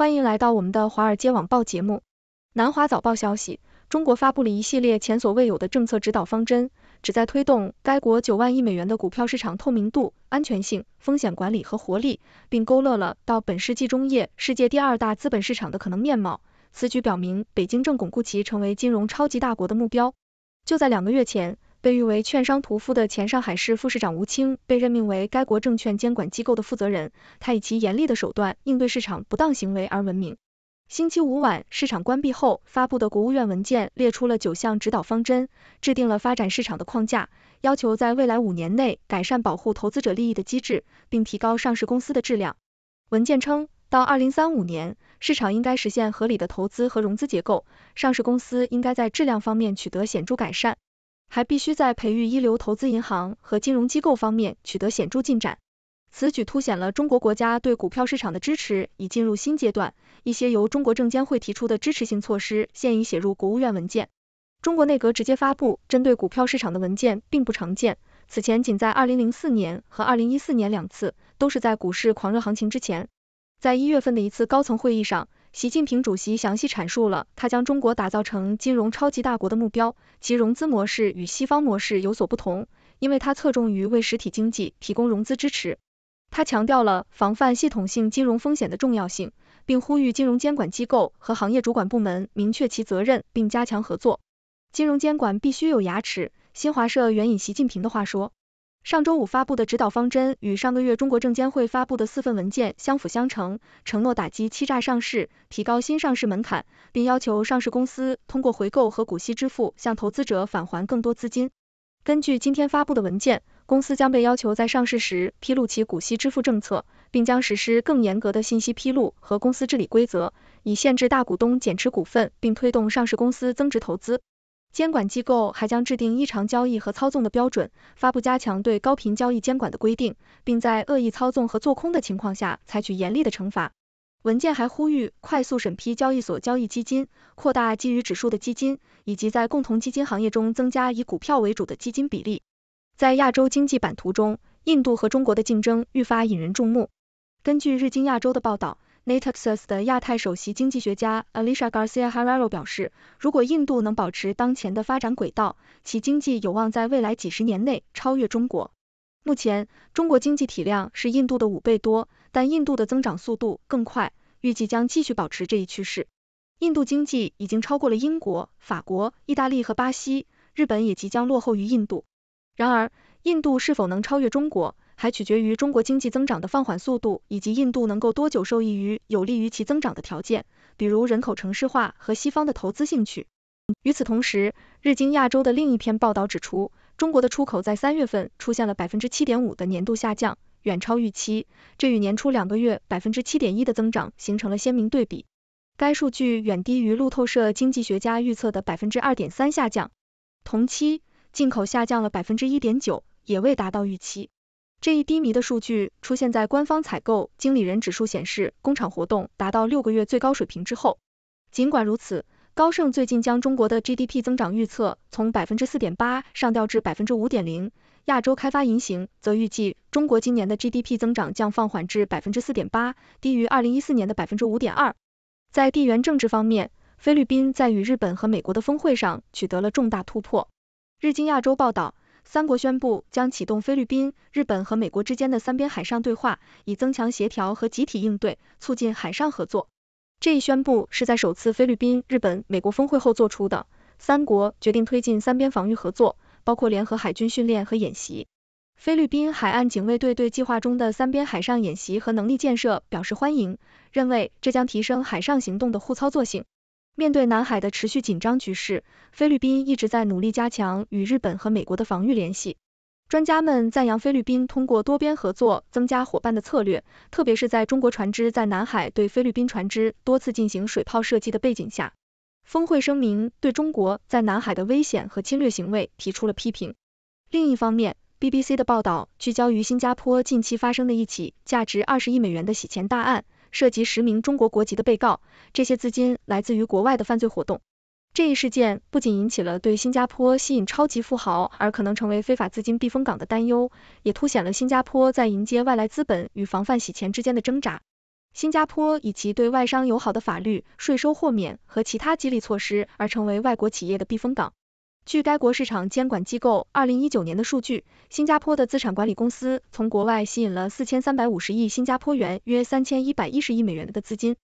欢迎来到我们的华尔街网报节目。南华早报消息，中国发布了一系列前所未有的政策指导方针，旨在推动该国九万亿美元的股票市场透明度、安全性、风险管理和活力，并勾勒了到本世纪中叶世界第二大资本市场的可能面貌。此举表明，北京正巩固其成为金融超级大国的目标。就在两个月前。被誉为“券商屠夫”的前上海市副市长吴清被任命为该国证券监管机构的负责人。他以其严厉的手段应对市场不当行为而闻名。星期五晚市场关闭后发布的国务院文件列出了九项指导方针，制定了发展市场的框架，要求在未来五年内改善保护投资者利益的机制，并提高上市公司的质量。文件称，到2035年，市场应该实现合理的投资和融资结构，上市公司应该在质量方面取得显著改善。还必须在培育一流投资银行和金融机构方面取得显著进展。此举凸显了中国国家对股票市场的支持已进入新阶段。一些由中国证监会提出的支持性措施现已写入国务院文件。中国内阁直接发布针对股票市场的文件并不常见，此前仅在2004年和2014年两次，都是在股市狂热行情之前。在一月份的一次高层会议上。习近平主席详细阐述了他将中国打造成金融超级大国的目标其融资模式与西方模式有所不同，因为他侧重于为实体经济提供融资支持。他强调了防范系统性金融风险的重要性，并呼吁金融监管机构和行业主管部门明确其责任并加强合作。金融监管必须有牙齿。新华社援引习近平的话说。上周五发布的指导方针与上个月中国证监会发布的四份文件相辅相成，承诺打击欺诈上市，提高新上市门槛，并要求上市公司通过回购和股息支付向投资者返还更多资金。根据今天发布的文件，公司将被要求在上市时披露其股息支付政策，并将实施更严格的信息披露和公司治理规则，以限制大股东减持股份，并推动上市公司增值投资。监管机构还将制定异常交易和操纵的标准，发布加强对高频交易监管的规定，并在恶意操纵和做空的情况下采取严厉的惩罚。文件还呼吁快速审批交易所交易基金，扩大基于指数的基金，以及在共同基金行业中增加以股票为主的基金比例。在亚洲经济版图中，印度和中国的竞争愈发引人注目。根据日经亚洲的报道。n a t e x u s 的亚太首席经济学家 Alicia Garcia-Herrero 表示，如果印度能保持当前的发展轨道，其经济有望在未来几十年内超越中国。目前，中国经济体量是印度的五倍多，但印度的增长速度更快，预计将继续保持这一趋势。印度经济已经超过了英国、法国、意大利和巴西，日本也即将落后于印度。然而，印度是否能超越中国？还取决于中国经济增长的放缓速度，以及印度能够多久受益于有利于其增长的条件，比如人口城市化和西方的投资兴趣。与此同时，日经亚洲的另一篇报道指出，中国的出口在三月份出现了百分之七点五的年度下降，远超预期，这与年初两个月百分之七点一的增长形成了鲜明对比。该数据远低于路透社经济学家预测的百分之二点三下降。同期，进口下降了百分之一点九，也未达到预期。这一低迷的数据出现在官方采购经理人指数显示工厂活动达到六个月最高水平之后。尽管如此，高盛最近将中国的 GDP 增长预测从百分之四点八上调至百分之五点零，亚洲开发银行则预计中国今年的 GDP 增长将放缓至百分之四点八，低于二零一四年的百分之五点二。在地缘政治方面，菲律宾在与日本和美国的峰会上取得了重大突破。日经亚洲报道。三国宣布将启动菲律宾、日本和美国之间的三边海上对话，以增强协调和集体应对，促进海上合作。这一宣布是在首次菲律宾、日本、美国峰会后做出的。三国决定推进三边防御合作，包括联合海军训练和演习。菲律宾海岸警卫队对计划中的三边海上演习和能力建设表示欢迎，认为这将提升海上行动的互操作性。面对南海的持续紧张局势，菲律宾一直在努力加强与日本和美国的防御联系。专家们赞扬菲律宾通过多边合作增加伙伴的策略，特别是在中国船只在南海对菲律宾船只多次进行水炮射击的背景下。峰会声明对中国在南海的危险和侵略行为提出了批评。另一方面，BBC 的报道聚焦于新加坡近期发生的一起价值二十亿美元的洗钱大案。涉及十名中国国籍的被告，这些资金来自于国外的犯罪活动。这一事件不仅引起了对新加坡吸引超级富豪而可能成为非法资金避风港的担忧，也凸显了新加坡在迎接外来资本与防范洗钱之间的挣扎。新加坡以其对外商友好的法律、税收豁免和其他激励措施，而成为外国企业的避风港。据该国市场监管机构二零一九年的数据，新加坡的资产管理公司从国外吸引了四千三百五十亿新加坡元，约三千一百一十亿美元的资金。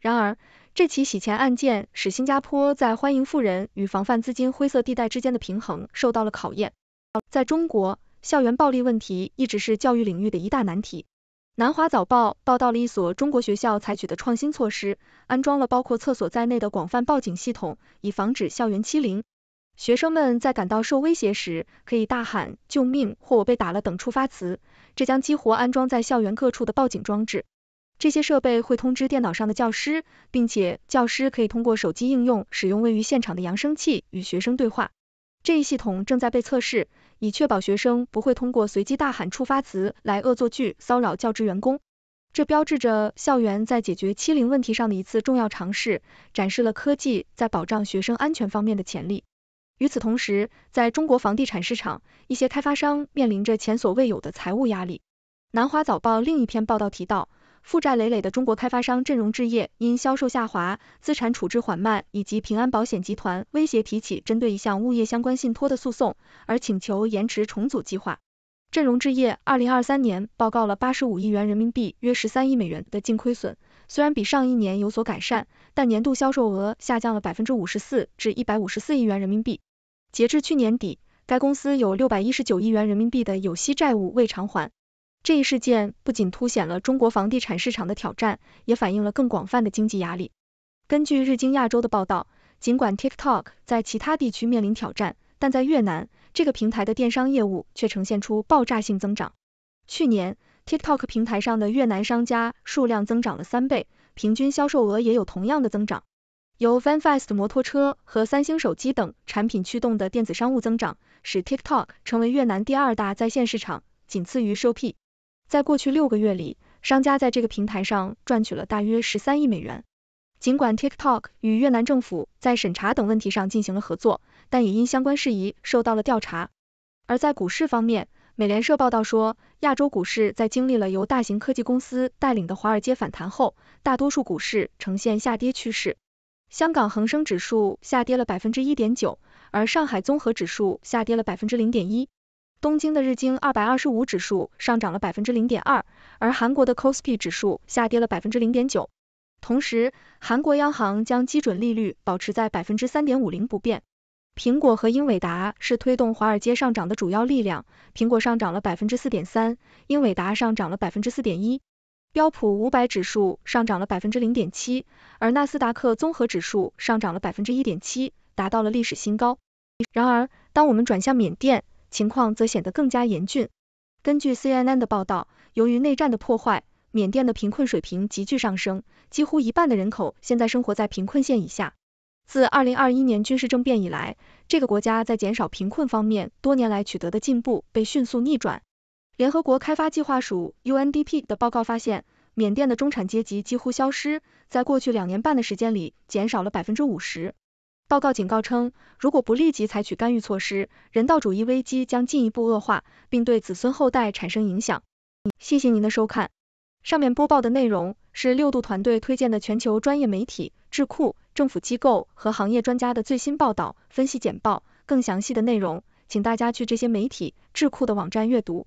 然而，这起洗钱案件使新加坡在欢迎富人与防范资金灰色地带之间的平衡受到了考验。在中国，校园暴力问题一直是教育领域的一大难题。南华早报报道了一所中国学校采取的创新措施，安装了包括厕所在内的广泛报警系统，以防止校园欺凌。学生们在感到受威胁时，可以大喊“救命”或“我被打了”等触发词，这将激活安装在校园各处的报警装置。这些设备会通知电脑上的教师，并且教师可以通过手机应用使用位于现场的扬声器与学生对话。这一系统正在被测试，以确保学生不会通过随机大喊触发词来恶作剧骚扰教职员工。这标志着校园在解决欺凌问题上的一次重要尝试，展示了科技在保障学生安全方面的潜力。与此同时，在中国房地产市场，一些开发商面临着前所未有的财务压力。南华早报另一篇报道提到，负债累累的中国开发商振荣置业因销售下滑、资产处置缓慢，以及平安保险集团威胁提起针对一项物业相关信托的诉讼而请求延迟重组计划。振荣置业二零二三年报告了八十五亿元人民币约十三亿美元的净亏损，虽然比上一年有所改善，但年度销售额下降了百分之五十四至一百五十四亿元人民币。截至去年底，该公司有六百一十九亿元人民币的有息债务未偿还。这一事件不仅凸显了中国房地产市场的挑战，也反映了更广泛的经济压力。根据日经亚洲的报道，尽管 TikTok 在其他地区面临挑战，但在越南，这个平台的电商业务却呈现出爆炸性增长。去年，TikTok 平台上的越南商家数量增长了三倍，平均销售额也有同样的增长。由 Vanfest 摩托车和三星手机等产品驱动的电子商务增长，使 TikTok 成为越南第二大在线市场，仅次于 Shopee。在过去六个月里，商家在这个平台上赚取了大约13亿美元。尽管 TikTok 与越南政府在审查等问题上进行了合作，但也因相关事宜受到了调查。而在股市方面，美联社报道说，亚洲股市在经历了由大型科技公司带领的华尔街反弹后，大多数股市呈现下跌趋势。香港恒生指数下跌了百分之一点九，而上海综合指数下跌了百分之零点一。东京的日经二百二十五指数上涨了百分之零点二，而韩国的 KOSPI 指数下跌了百分之零点九。同时，韩国央行将基准利率保持在百分之三点五零不变。苹果和英伟达是推动华尔街上涨的主要力量，苹果上涨了百分之四点三，英伟达上涨了百分之四点一。标普五百指数上涨了百分之零点七，而纳斯达克综合指数上涨了百分之一点七，达到了历史新高。然而，当我们转向缅甸，情况则显得更加严峻。根据 CNN 的报道，由于内战的破坏，缅甸的贫困水平急剧上升，几乎一半的人口现在生活在贫困线以下。自二零二一年军事政变以来，这个国家在减少贫困方面多年来取得的进步被迅速逆转。联合国开发计划署 （UNDP） 的报告发现，缅甸的中产阶级几乎消失，在过去两年半的时间里减少了百分之五十。报告警告称，如果不立即采取干预措施，人道主义危机将进一步恶化，并对子孙后代产生影响。谢谢您的收看，上面播报的内容是六度团队推荐的全球专业媒体、智库、政府机构和行业专家的最新报道、分析简报。更详细的内容，请大家去这些媒体、智库的网站阅读。